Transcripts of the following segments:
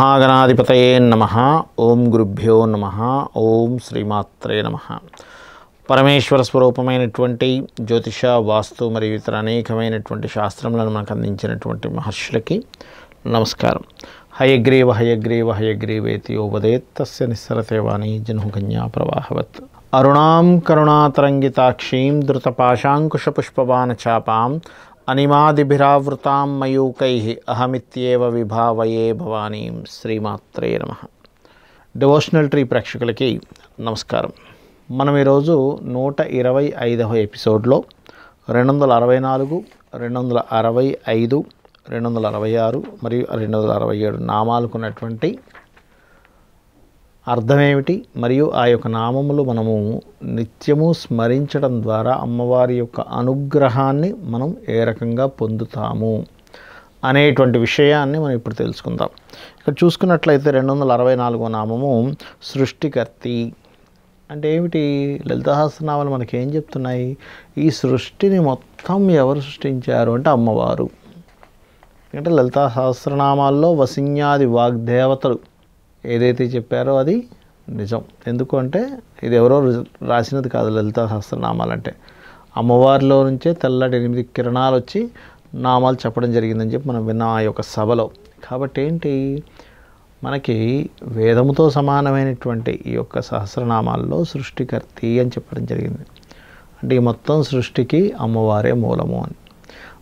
మహాగణాధిపతయే నమ ఓం గురుభ్యో నమ ఓం శ్రీమాత్రే నమ పరమేశ్వర స్వరూపమైనటువంటి జ్యోతిష వాస్తు మరియు ఇతర అనేకమైనటువంటి శాస్త్రములను మనకు అందించినటువంటి మహర్షులకి నమస్కారం హయగ్రీవ హయగ్రీవ హయగ్రీవేతి ఓపదేత్తస్య నిస్సరతేవాణి జన్హుకన్యా ప్రవాహవత్ అరుణాం కరుణాతరంగితాక్షీం ధృతపాశాంకుశపుష్పవాన చాపాం అనిమాదిభిరావృతాం మయూకై అహమిత్యేవ విభావయే భవానీ శ్రీమాత్రే నమ డివోషనల్ ట్రీ ప్రేక్షకులకి నమస్కారం మనం ఈరోజు నూట ఇరవై ఐదవ ఎపిసోడ్లో రెండు వందల అరవై నాలుగు రెండు వందల అరవై ఐదు రెండు వందల అరవై ఆరు మరియు రెండు వందల అరవై ఏడు నామాలకున్నటువంటి అర్థమేమిటి మరియు ఆ యొక్క నామములు మనము నిత్యము స్మరించడం ద్వారా అమ్మవారి యొక్క అనుగ్రహాన్ని మనం ఏ రకంగా పొందుతాము అనేటువంటి విషయాన్ని మనం ఇప్పుడు తెలుసుకుందాం ఇక్కడ చూసుకున్నట్లయితే రెండు వందల అరవై నాలుగో నామము సృష్టికర్తి అంటే ఏమిటి లలితహాస్త్రనామాలు మనకేం చెప్తున్నాయి ఈ సృష్టిని మొత్తం ఎవరు సృష్టించారు అంటే అమ్మవారు అంటే లలితా సహస్రనామాల్లో వసిన్యాది వాగ్దేవతలు ఏదైతే చెప్పారో అది నిజం ఎందుకు అంటే ఇది ఎవరో రాసినది కాదు లలితా సహస్రనామాలంటే అమ్మవారిలో నుంచే తెల్లటి ఎనిమిది కిరణాలు వచ్చి నామాలు చెప్పడం జరిగిందని చెప్పి మనం విన్నాం ఆ యొక్క సభలో కాబట్టి ఏంటి మనకి వేదముతో సమానమైనటువంటి ఈ యొక్క సహస్రనామాల్లో సృష్టికర్తి అని చెప్పడం జరిగింది అంటే ఈ మొత్తం సృష్టికి అమ్మవారే మూలము అని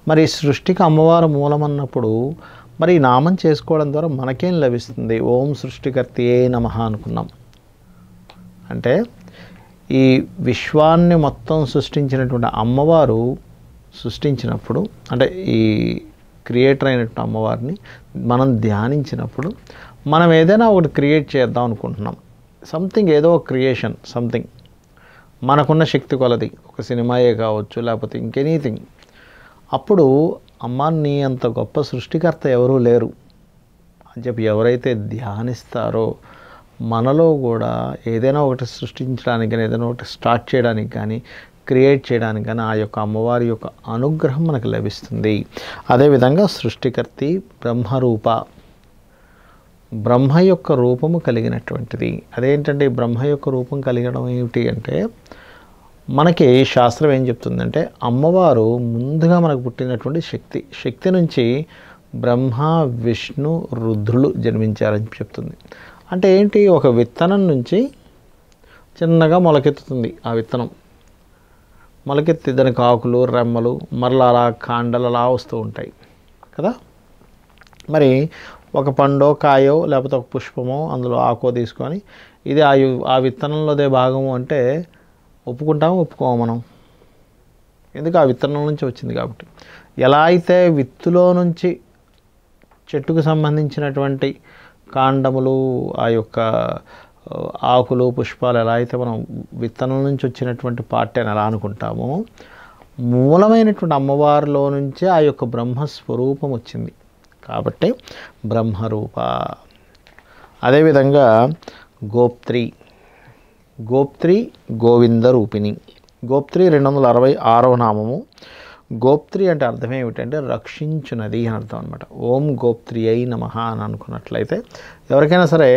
మరి సృష్టికి అమ్మవారు మూలం అన్నప్పుడు మరి ఈ నామం చేసుకోవడం ద్వారా మనకేం లభిస్తుంది ఓం సృష్టికర్తయే నమ అనుకున్నాం అంటే ఈ విశ్వాన్ని మొత్తం సృష్టించినటువంటి అమ్మవారు సృష్టించినప్పుడు అంటే ఈ క్రియేటర్ అయినటువంటి అమ్మవారిని మనం ధ్యానించినప్పుడు మనం ఏదైనా ఒకటి క్రియేట్ చేద్దాం అనుకుంటున్నాం సంథింగ్ ఏదో క్రియేషన్ సంథింగ్ మనకున్న శక్తి కొలది ఒక సినిమాయే కావచ్చు లేకపోతే ఇంకెనీథింగ్ అప్పుడు అమ్మ నీ అంత గొప్ప సృష్టికర్త ఎవరూ లేరు అని చెప్పి ఎవరైతే ధ్యానిస్తారో మనలో కూడా ఏదైనా ఒకటి సృష్టించడానికి కానీ ఏదైనా ఒకటి స్టార్ట్ చేయడానికి కానీ క్రియేట్ చేయడానికి కానీ ఆ యొక్క అమ్మవారి యొక్క అనుగ్రహం మనకు లభిస్తుంది అదేవిధంగా సృష్టికర్తి బ్రహ్మరూప బ్రహ్మ యొక్క రూపము కలిగినటువంటిది అదేంటంటే బ్రహ్మ యొక్క రూపం కలిగడం ఏమిటి అంటే మనకి శాస్త్రం ఏం చెప్తుందంటే అమ్మవారు ముందుగా మనకు పుట్టినటువంటి శక్తి శక్తి నుంచి బ్రహ్మ విష్ణు రుద్రులు జన్మించారని చెప్తుంది అంటే ఏంటి ఒక విత్తనం నుంచి చిన్నగా మొలకెత్తుతుంది ఆ విత్తనం మొలకెత్తి దానికి ఆకులు రెమ్మలు మరలా అలా కాండలు అలా వస్తూ ఉంటాయి కదా మరి ఒక పండో కాయో లేకపోతే ఒక పుష్పమో అందులో ఆకో తీసుకొని ఇది ఆ ఆ విత్తనంలోదే భాగము అంటే ఒప్పుకుంటాం ఒప్పుకోము మనం ఎందుకు ఆ విత్తనం నుంచి వచ్చింది కాబట్టి ఎలా అయితే విత్తులో నుంచి చెట్టుకు సంబంధించినటువంటి కాండములు ఆ యొక్క ఆకులు పుష్పాలు ఎలా అయితే మనం విత్తనం నుంచి వచ్చినటువంటి పార్టీ అని ఎలా అనుకుంటామో మూలమైనటువంటి అమ్మవారిలో నుంచే ఆ యొక్క బ్రహ్మస్వరూపం వచ్చింది కాబట్టి బ్రహ్మరూప అదేవిధంగా గోప్త్రి గోప్త్రి గోవింద రూపిణి గోప్త్రి రెండు వందల అరవై ఆరవ నామము గోప్త్రి అంటే అర్థం ఏమిటంటే రక్షించునది అని అర్థం అనమాట ఓం గోప్త్రి అయి నమ అని అనుకున్నట్లయితే ఎవరికైనా సరే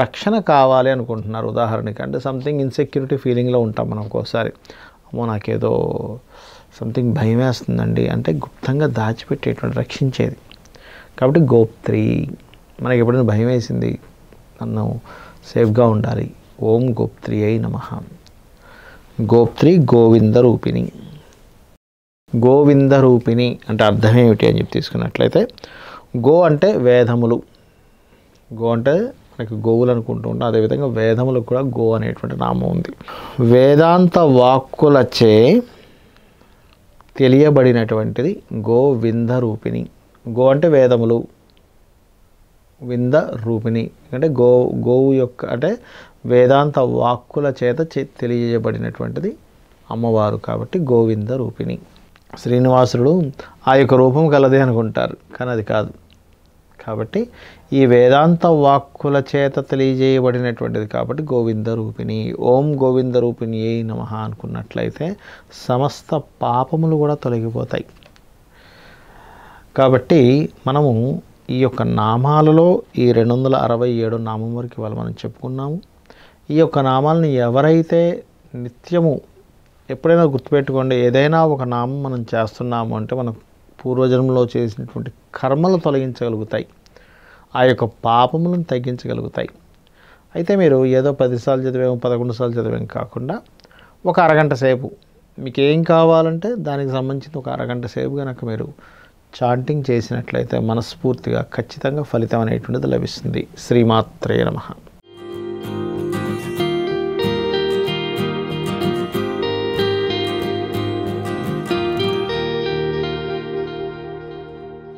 రక్షణ కావాలి అనుకుంటున్నారు ఉదాహరణకి అంటే సంథింగ్ ఇన్సెక్యూరిటీ ఫీలింగ్లో ఉంటాం మనం ఒక్కోసారి అమ్మో నాకేదో సంథింగ్ భయం వేస్తుందండి అంటే గుప్తంగా దాచిపెట్టేటువంటి రక్షించేది కాబట్టి గోప్త్రి మనకి ఎప్పుడైనా భయం వేసింది నన్ను సేఫ్గా ఉండాలి ఓం గోప్త్రి అయి నమ గోప్త్రి గోవింద రూపిణి గోవింద రూపిణి అంటే అర్థం ఏమిటి అని చెప్పి తీసుకున్నట్లయితే గో అంటే వేదములు గో అంటే మనకి గోవులు అనుకుంటూ ఉంటాం అదేవిధంగా వేదములకు కూడా గో అనేటువంటి నామం ఉంది వేదాంత వాక్కులచే తెలియబడినటువంటిది గోవింద రూపిణి గో అంటే వేదములు వింద రూపిణి అంటే గో గోవు యొక్క అంటే వేదాంత వాక్కుల చేత తెలియజేయబడినటువంటిది అమ్మవారు కాబట్టి గోవింద రూపిణి శ్రీనివాసుడు ఆ యొక్క రూపం కలదే అనుకుంటారు కానీ అది కాదు కాబట్టి ఈ వేదాంత వాక్కుల చేత తెలియజేయబడినటువంటిది కాబట్టి గోవింద రూపిణి ఓం గోవింద రూపిణి ఏ నమ అనుకున్నట్లయితే సమస్త పాపములు కూడా తొలగిపోతాయి కాబట్టి మనము ఈ యొక్క నామాలలో ఈ రెండు వందల అరవై ఏడు నామం వరకు ఇవాళ మనం చెప్పుకున్నాము ఈ యొక్క నామాలను ఎవరైతే నిత్యము ఎప్పుడైనా గుర్తుపెట్టుకోండి ఏదైనా ఒక నామం మనం చేస్తున్నాము అంటే మనం పూర్వజన్మలో చేసినటువంటి కర్మలు తొలగించగలుగుతాయి ఆ యొక్క పాపములను తగ్గించగలుగుతాయి అయితే మీరు ఏదో పదిసార్లు చదివాము పదకొండు సార్లు చదివాము కాకుండా ఒక అరగంట సేపు మీకు ఏం కావాలంటే దానికి సంబంధించిన ఒక అరగంట సేపు కనుక మీరు చాంటింగ్ చేసినట్లయితే మనస్ఫూర్తిగా ఖచ్చితంగా ఫలితం అనేటువంటిది లభిస్తుంది శ్రీమాత్రే నమ